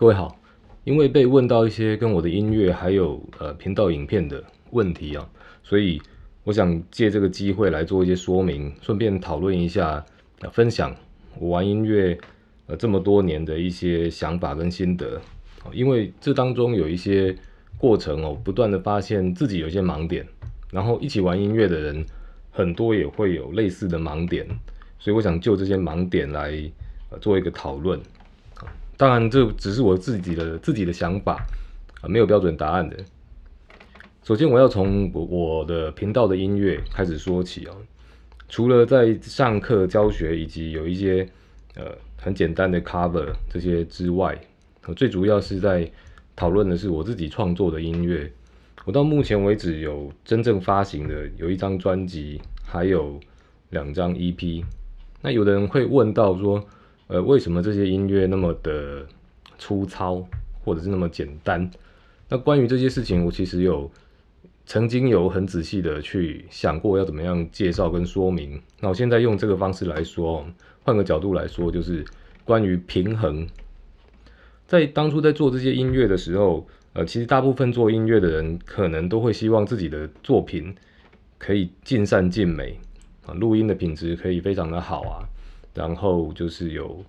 各位好，因为被问到一些跟我的音乐还有呃频道影片的问题啊，所以我想借这个机会来做一些说明，顺便讨论一下，分享我玩音乐呃这么多年的一些想法跟心得。因为这当中有一些过程哦，不断的发现自己有一些盲点，然后一起玩音乐的人很多也会有类似的盲点，所以我想就这些盲点来呃、做一个讨论。当然，这只是我自己的自己的想法啊，没有标准答案的。首先，我要从我我的频道的音乐开始说起哦。除了在上课教学以及有一些呃很简单的 cover 这些之外，最主要是在讨论的是我自己创作的音乐。我到目前为止有真正发行的有一张专辑，还有两张 EP。那有的人会问到说。呃，为什么这些音乐那么的粗糙，或者是那么简单？那关于这些事情，我其实有曾经有很仔细的去想过要怎么样介绍跟说明。那我现在用这个方式来说，换个角度来说，就是关于平衡。在当初在做这些音乐的时候，呃，其实大部分做音乐的人可能都会希望自己的作品可以尽善尽美啊，录音的品质可以非常的好啊。然后就是有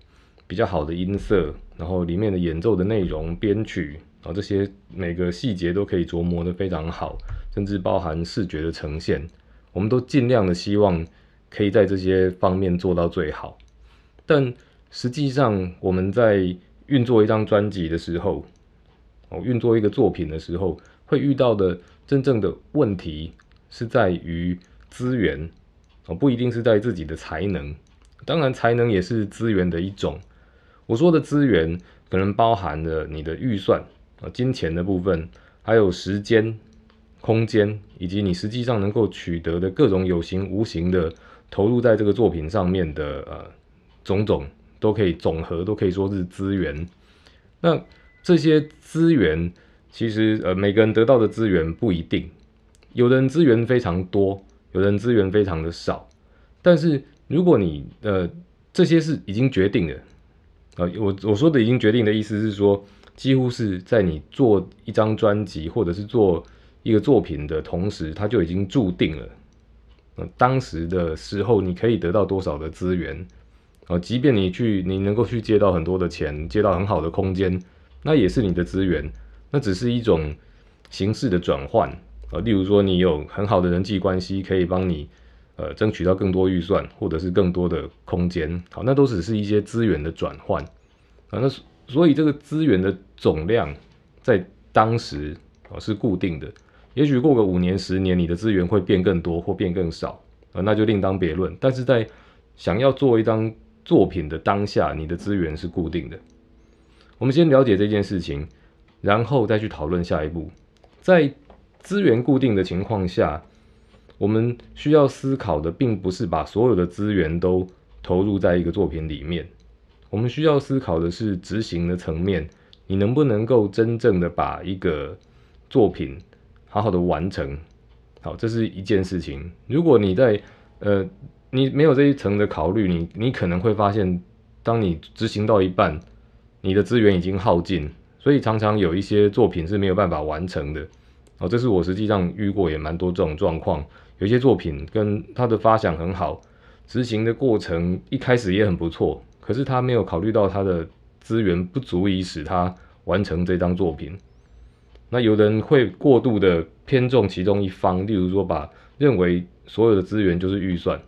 比较好的音色，然后里面的演奏的内容、编曲，然后这些每个细节都可以琢磨的非常好，甚至包含视觉的呈现，我们都尽量的希望可以在这些方面做到最好。但实际上，我们在运作一张专辑的时候，哦，运作一个作品的时候，会遇到的真正的问题是在于资源，哦，不一定是在自己的才能。当然，才能也是资源的一种。我说的资源，可能包含了你的预算啊，金钱的部分，还有时间、空间，以及你实际上能够取得的各种有形无形的投入在这个作品上面的呃种种，都可以总和都可以说是资源。那这些资源，其实呃每个人得到的资源不一定，有的人资源非常多，有的人资源非常的少，但是。如果你的这些是已经决定了啊，我我说的已经决定的意思是说，几乎是在你做一张专辑或者是做一个作品的同时，它就已经注定了。当时的时候，你可以得到多少的资源啊？即便你去，你能够去借到很多的钱，借到很好的空间，那也是你的资源，那只是一种形式的转换啊。例如说，你有很好的人际关系，可以帮你。呃，争取到更多预算，或者是更多的空间，好，那都只是一些资源的转换啊。那所以这个资源的总量在当时啊是固定的。也许过个五年、十年，你的资源会变更多或变更少啊，那就另当别论。但是在想要做一张作品的当下，你的资源是固定的。我们先了解这件事情，然后再去讨论下一步。在资源固定的情况下。我们需要思考的，并不是把所有的资源都投入在一个作品里面。我们需要思考的是执行的层面，你能不能够真正的把一个作品好好的完成？好，这是一件事情。如果你在呃，你没有这一层的考虑，你你可能会发现，当你执行到一半，你的资源已经耗尽，所以常常有一些作品是没有办法完成的。哦，这是我实际上遇过也蛮多这种状况。有些作品跟他的发想很好，执行的过程一开始也很不错，可是他没有考虑到他的资源不足以使他完成这张作品。那有人会过度的偏重其中一方，例如说把认为所有的资源就是预算，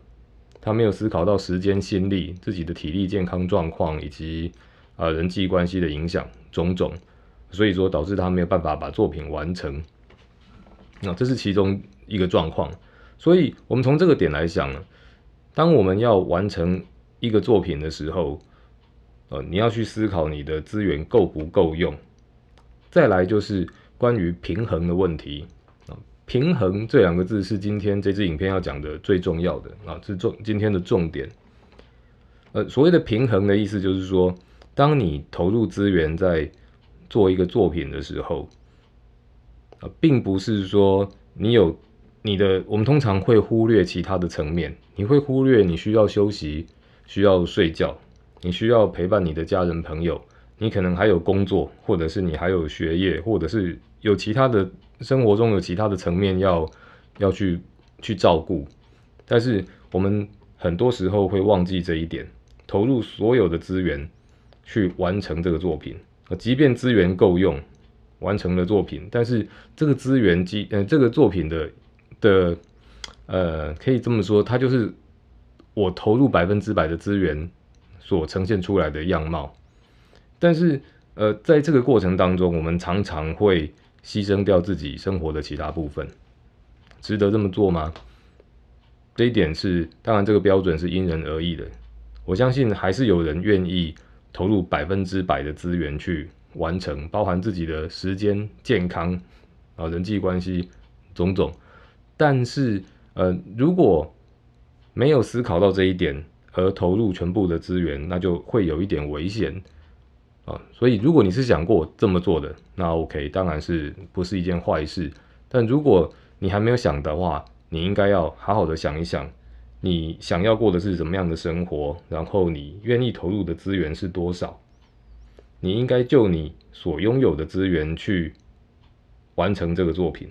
他没有思考到时间、心力、自己的体力、健康状况以及啊人际关系的影响种种，所以说导致他没有办法把作品完成。那这是其中一个状况。所以，我们从这个点来讲，当我们要完成一个作品的时候，呃，你要去思考你的资源够不够用。再来就是关于平衡的问题。啊，平衡这两个字是今天这支影片要讲的最重要的啊，是重今天的重点。呃，所谓的平衡的意思就是说，当你投入资源在做一个作品的时候，啊，并不是说你有。你的我们通常会忽略其他的层面，你会忽略你需要休息，需要睡觉，你需要陪伴你的家人朋友，你可能还有工作，或者是你还有学业，或者是有其他的生活中有其他的层面要要去去照顾，但是我们很多时候会忘记这一点，投入所有的资源去完成这个作品，即便资源够用，完成了作品，但是这个资源机呃这个作品的。的，呃，可以这么说，它就是我投入百分之百的资源所呈现出来的样貌。但是，呃，在这个过程当中，我们常常会牺牲掉自己生活的其他部分，值得这么做吗？这一点是，当然，这个标准是因人而异的。我相信还是有人愿意投入百分之百的资源去完成，包含自己的时间、健康啊、人际关系种种。但是，呃，如果没有思考到这一点而投入全部的资源，那就会有一点危险啊。所以，如果你是想过这么做的，那 OK，当然是不是一件坏事。但如果你还没有想的话，你应该要好好的想一想，你想要过的是什么样的生活，然后你愿意投入的资源是多少。你应该就你所拥有的资源去完成这个作品。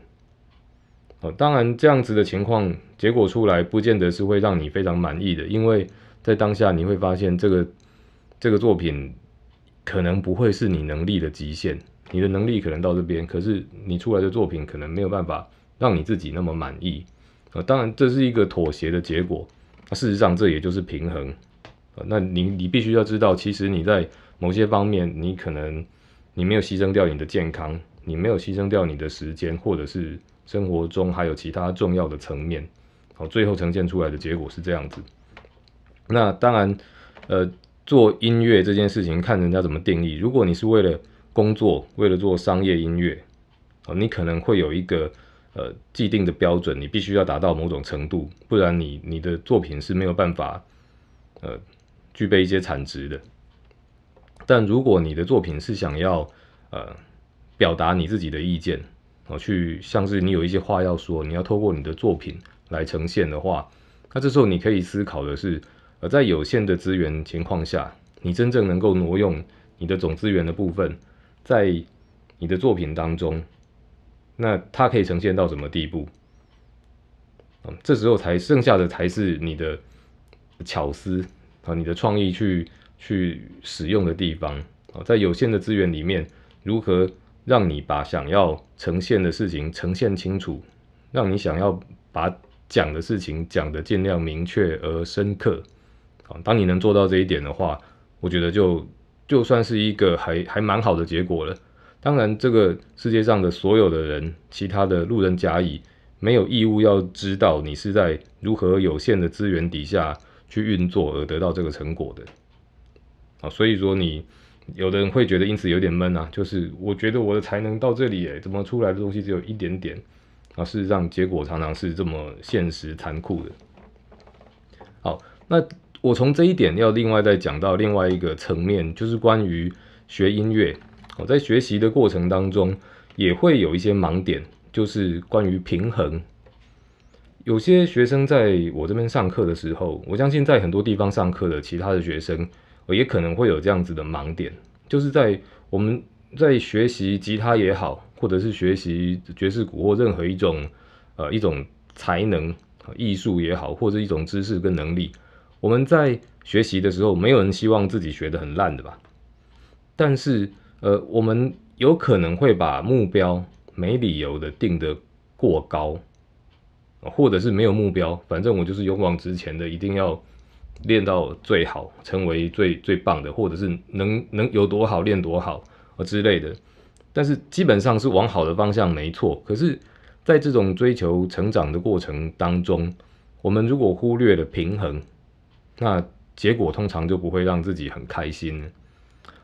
哦，当然，这样子的情况结果出来，不见得是会让你非常满意的，因为在当下你会发现，这个这个作品可能不会是你能力的极限，你的能力可能到这边，可是你出来的作品可能没有办法让你自己那么满意。呃，当然这是一个妥协的结果，那事实上这也就是平衡。呃，那你你必须要知道，其实你在某些方面，你可能你没有牺牲掉你的健康，你没有牺牲掉你的时间，或者是。生活中还有其他重要的层面，好，最后呈现出来的结果是这样子。那当然，呃，做音乐这件事情，看人家怎么定义。如果你是为了工作，为了做商业音乐，哦，你可能会有一个呃既定的标准，你必须要达到某种程度，不然你你的作品是没有办法呃具备一些产值的。但如果你的作品是想要呃表达你自己的意见。去，像是你有一些话要说，你要透过你的作品来呈现的话，那这时候你可以思考的是，呃，在有限的资源情况下，你真正能够挪用你的总资源的部分，在你的作品当中，那它可以呈现到什么地步？这时候才剩下的才是你的巧思啊，你的创意去去使用的地方啊，在有限的资源里面如何？让你把想要呈现的事情呈现清楚，让你想要把讲的事情讲得尽量明确而深刻，啊，当你能做到这一点的话，我觉得就就算是一个还还蛮好的结果了。当然，这个世界上的所有的人，其他的路人甲乙，没有义务要知道你是在如何有限的资源底下去运作而得到这个成果的，啊，所以说你。有的人会觉得因此有点闷啊，就是我觉得我的才能到这里，哎，怎么出来的东西只有一点点啊？事实上，结果常常是这么现实残酷的。好，那我从这一点要另外再讲到另外一个层面，就是关于学音乐。我在学习的过程当中，也会有一些盲点，就是关于平衡。有些学生在我这边上课的时候，我相信在很多地方上课的其他的学生。也可能会有这样子的盲点，就是在我们在学习吉他也好，或者是学习爵士鼓或任何一种呃一种才能、艺术也好，或者一种知识跟能力，我们在学习的时候，没有人希望自己学的很烂的吧？但是，呃，我们有可能会把目标没理由的定得过高，或者是没有目标，反正我就是勇往直前的，一定要。练到最好，成为最最棒的，或者是能能有多好练多好啊之类的，但是基本上是往好的方向没错。可是，在这种追求成长的过程当中，我们如果忽略了平衡，那结果通常就不会让自己很开心。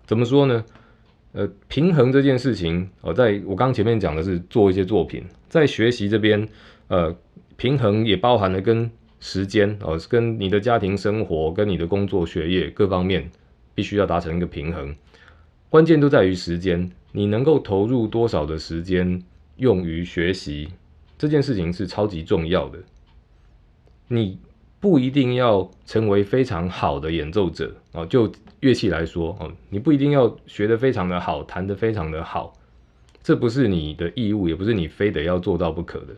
怎么说呢？呃，平衡这件事情，我在我刚前面讲的是做一些作品，在学习这边，呃，平衡也包含了跟。时间哦，是跟你的家庭生活、跟你的工作、学业各方面，必须要达成一个平衡。关键都在于时间，你能够投入多少的时间用于学习，这件事情是超级重要的。你不一定要成为非常好的演奏者啊，就乐器来说哦，你不一定要学得非常的好，弹得非常的好，这不是你的义务，也不是你非得要做到不可的。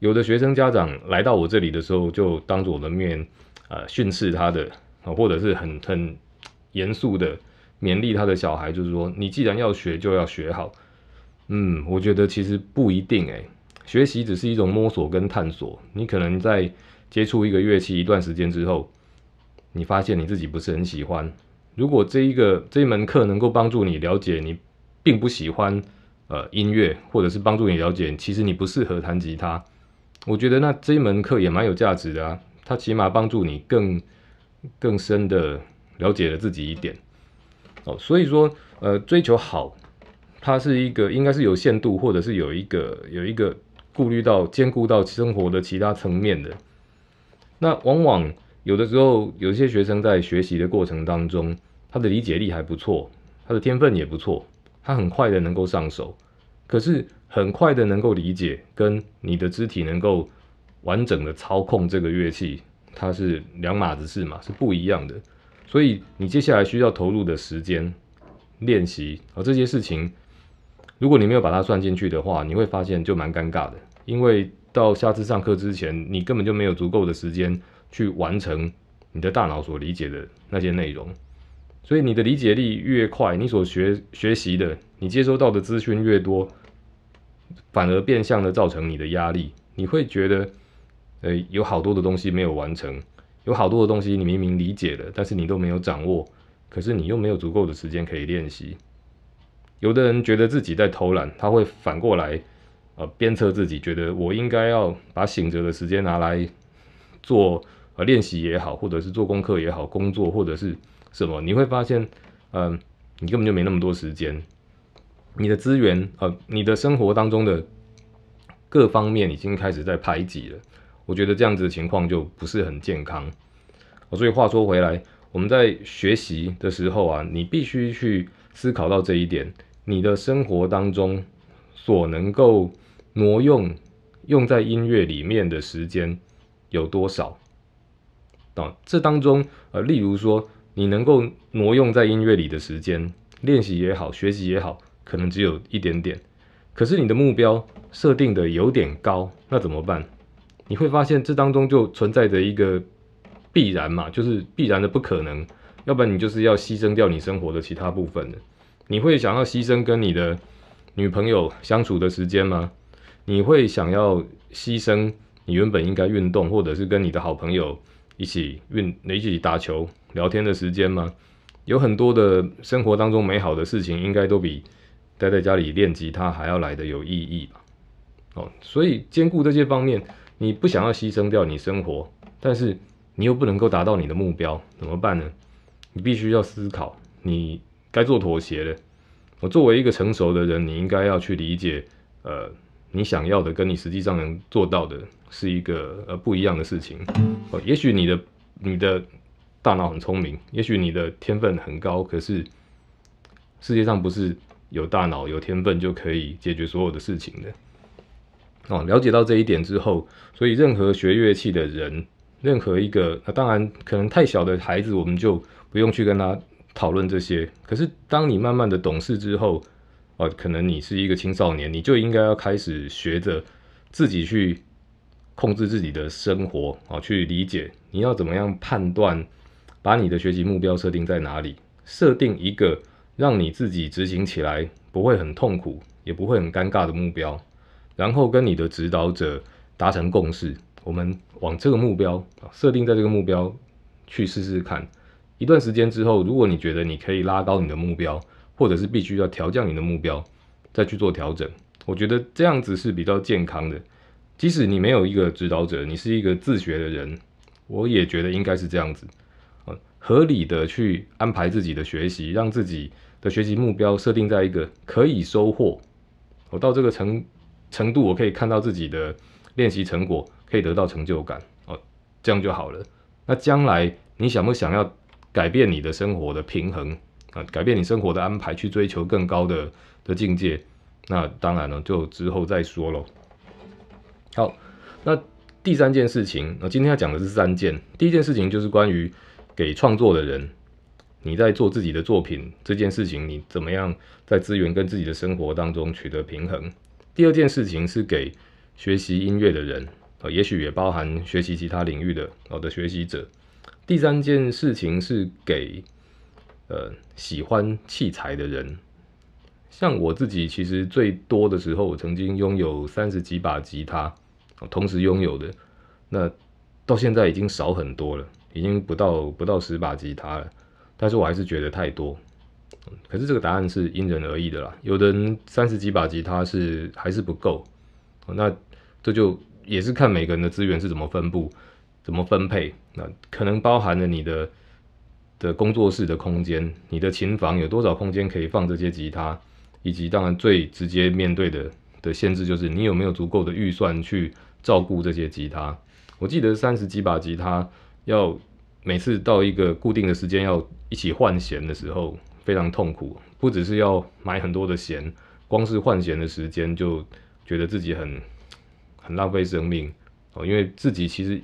有的学生家长来到我这里的时候，就当着我的面，呃，训斥他的，啊，或者是很很严肃的勉励他的小孩，就是说，你既然要学，就要学好。嗯，我觉得其实不一定，哎，学习只是一种摸索跟探索。你可能在接触一个乐器一段时间之后，你发现你自己不是很喜欢。如果这一个这一门课能够帮助你了解你并不喜欢，呃，音乐，或者是帮助你了解，其实你不适合弹吉他。我觉得那这一门课也蛮有价值的啊，它起码帮助你更更深的了解了自己一点。哦，所以说，呃，追求好，它是一个应该是有限度，或者是有一个有一个顾虑到兼顾到生活的其他层面的。那往往有的时候，有些学生在学习的过程当中，他的理解力还不错，他的天分也不错，他很快的能够上手，可是。很快的能够理解，跟你的肢体能够完整的操控这个乐器，它是两码子事嘛，是不一样的。所以你接下来需要投入的时间、练习啊这些事情，如果你没有把它算进去的话，你会发现就蛮尴尬的。因为到下次上课之前，你根本就没有足够的时间去完成你的大脑所理解的那些内容。所以你的理解力越快，你所学学习的，你接收到的资讯越多。反而变相的造成你的压力，你会觉得，呃，有好多的东西没有完成，有好多的东西你明明理解了，但是你都没有掌握，可是你又没有足够的时间可以练习。有的人觉得自己在偷懒，他会反过来，呃，鞭策自己，觉得我应该要把醒着的时间拿来做呃练习也好，或者是做功课也好，工作或者是什么，你会发现，嗯，你根本就没那么多时间。你的资源，呃，你的生活当中的各方面已经开始在排挤了。我觉得这样子的情况就不是很健康。哦，所以话说回来，我们在学习的时候啊，你必须去思考到这一点：你的生活当中所能够挪用用在音乐里面的时间有多少？啊，这当中，呃，例如说，你能够挪用在音乐里的时间，练习也好，学习也好。可能只有一点点，可是你的目标设定的有点高，那怎么办？你会发现这当中就存在着一个必然嘛，就是必然的不可能。要不然你就是要牺牲掉你生活的其他部分的。你会想要牺牲跟你的女朋友相处的时间吗？你会想要牺牲你原本应该运动，或者是跟你的好朋友一起运、一起打球、聊天的时间吗？有很多的生活当中美好的事情，应该都比。待在家里练吉他还要来的有意义吧？哦，所以兼顾这些方面，你不想要牺牲掉你生活，但是你又不能够达到你的目标，怎么办呢？你必须要思考，你该做妥协了。我作为一个成熟的人，你应该要去理解，呃，你想要的跟你实际上能做到的是一个呃不一样的事情。哦，也许你的你的大脑很聪明，也许你的天分很高，可是世界上不是。有大脑、有天分就可以解决所有的事情的哦。了解到这一点之后，所以任何学乐器的人，任何一个那当然可能太小的孩子，我们就不用去跟他讨论这些。可是当你慢慢的懂事之后，哦，可能你是一个青少年，你就应该要开始学着自己去控制自己的生活啊，去理解你要怎么样判断，把你的学习目标设定在哪里，设定一个。让你自己执行起来不会很痛苦，也不会很尴尬的目标，然后跟你的指导者达成共识，我们往这个目标设定在这个目标去试试看。一段时间之后，如果你觉得你可以拉高你的目标，或者是必须要调降你的目标，再去做调整，我觉得这样子是比较健康的。即使你没有一个指导者，你是一个自学的人，我也觉得应该是这样子，合理的去安排自己的学习，让自己。的学习目标设定在一个可以收获，我到这个程程度，我可以看到自己的练习成果，可以得到成就感哦，这样就好了。那将来你想不想要改变你的生活的平衡啊，改变你生活的安排，去追求更高的的境界？那当然了，就之后再说喽。好，那第三件事情，那今天要讲的是三件，第一件事情就是关于给创作的人。你在做自己的作品这件事情，你怎么样在资源跟自己的生活当中取得平衡？第二件事情是给学习音乐的人，呃，也许也包含学习其他领域的好的学习者。第三件事情是给呃喜欢器材的人，像我自己，其实最多的时候，我曾经拥有三十几把吉他，同时拥有的，那到现在已经少很多了，已经不到不到十把吉他了。但是我还是觉得太多，可是这个答案是因人而异的啦。有的人三十几把吉他是还是不够，那这就也是看每个人的资源是怎么分布、怎么分配。那可能包含了你的的工作室的空间、你的琴房有多少空间可以放这些吉他，以及当然最直接面对的的限制就是你有没有足够的预算去照顾这些吉他。我记得三十几把吉他要。每次到一个固定的时间要一起换弦的时候，非常痛苦。不只是要买很多的弦，光是换弦的时间就觉得自己很很浪费生命哦。因为自己其实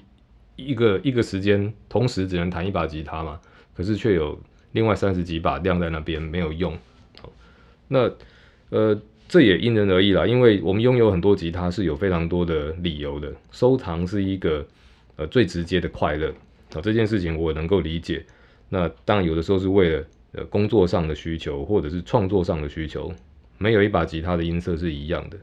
一个一个时间同时只能弹一把吉他嘛，可是却有另外三十几把晾在那边没有用。那呃，这也因人而异啦。因为我们拥有很多吉他，是有非常多的理由的。收藏是一个呃最直接的快乐。啊，这件事情我能够理解。那当然，有的时候是为了呃工作上的需求，或者是创作上的需求，没有一把吉他的音色是一样的。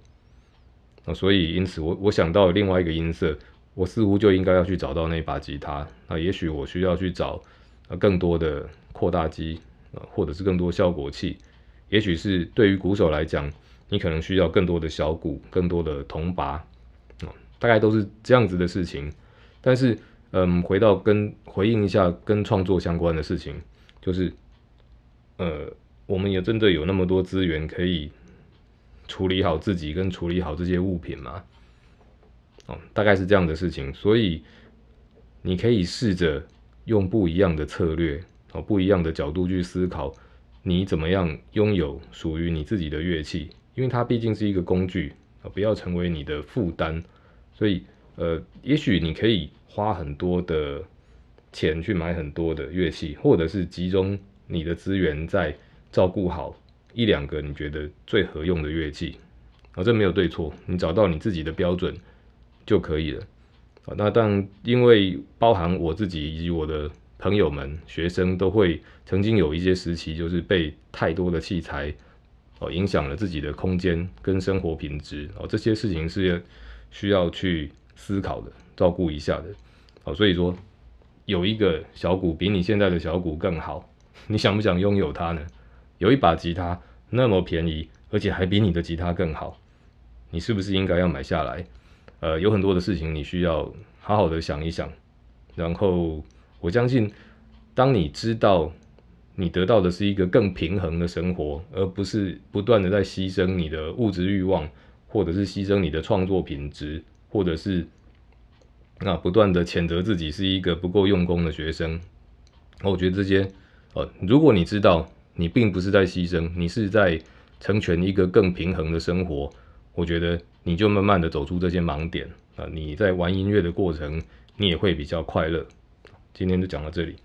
啊，所以因此我我想到另外一个音色，我似乎就应该要去找到那把吉他。那也许我需要去找呃更多的扩大机，啊或者是更多效果器。也许是对于鼓手来讲，你可能需要更多的小鼓，更多的铜拔。大概都是这样子的事情。但是。嗯，回到跟回应一下跟创作相关的事情，就是，呃，我们也真的有那么多资源可以处理好自己，跟处理好这些物品嘛？哦，大概是这样的事情，所以你可以试着用不一样的策略，哦，不一样的角度去思考，你怎么样拥有属于你自己的乐器？因为它毕竟是一个工具啊，不要成为你的负担。所以，呃，也许你可以。花很多的钱去买很多的乐器，或者是集中你的资源在照顾好一两个你觉得最合用的乐器，啊，这没有对错，你找到你自己的标准就可以了。啊，那但因为包含我自己以及我的朋友们、学生，都会曾经有一些时期，就是被太多的器材哦影响了自己的空间跟生活品质哦，这些事情是需要去思考的。照顾一下的，哦，所以说有一个小鼓比你现在的小鼓更好，你想不想拥有它呢？有一把吉他那么便宜，而且还比你的吉他更好，你是不是应该要买下来？呃，有很多的事情你需要好好的想一想。然后我相信，当你知道你得到的是一个更平衡的生活，而不是不断的在牺牲你的物质欲望，或者是牺牲你的创作品质，或者是。那不断的谴责自己是一个不够用功的学生，我觉得这些，呃，如果你知道你并不是在牺牲，你是在成全一个更平衡的生活，我觉得你就慢慢的走出这些盲点啊，你在玩音乐的过程，你也会比较快乐。今天就讲到这里。